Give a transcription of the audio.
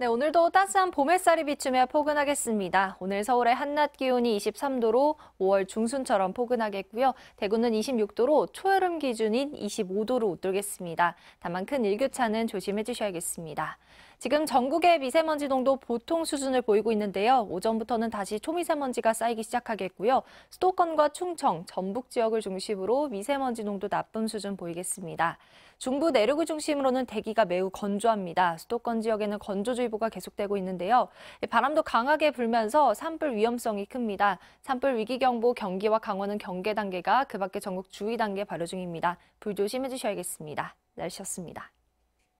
네, 오늘도 따스한 봄 햇살이 비추며 포근하겠습니다. 오늘 서울의 한낮 기온이 23도로 5월 중순처럼 포근하겠고요. 대구는 26도로 초여름 기준인 25도로 웃돌겠습니다. 다만 큰 일교차는 조심해 주셔야겠습니다. 지금 전국의 미세먼지 농도 보통 수준을 보이고 있는데요. 오전부터는 다시 초미세먼지가 쌓이기 시작하겠고요. 수도권과 충청, 전북 지역을 중심으로 미세먼지 농도 나쁨 수준 보이겠습니다. 중부 내륙을 중심으로는 대기가 매우 건조합니다. 수도권 지역에는 건조주의보가 계속되고 있는데요. 바람도 강하게 불면서 산불 위험성이 큽니다. 산불 위기경보 경기와 강원은 경계 단계가 그 밖에 전국 주의 단계 발효 중입니다. 불 조심해 주셔야겠습니다. 날씨였습니다.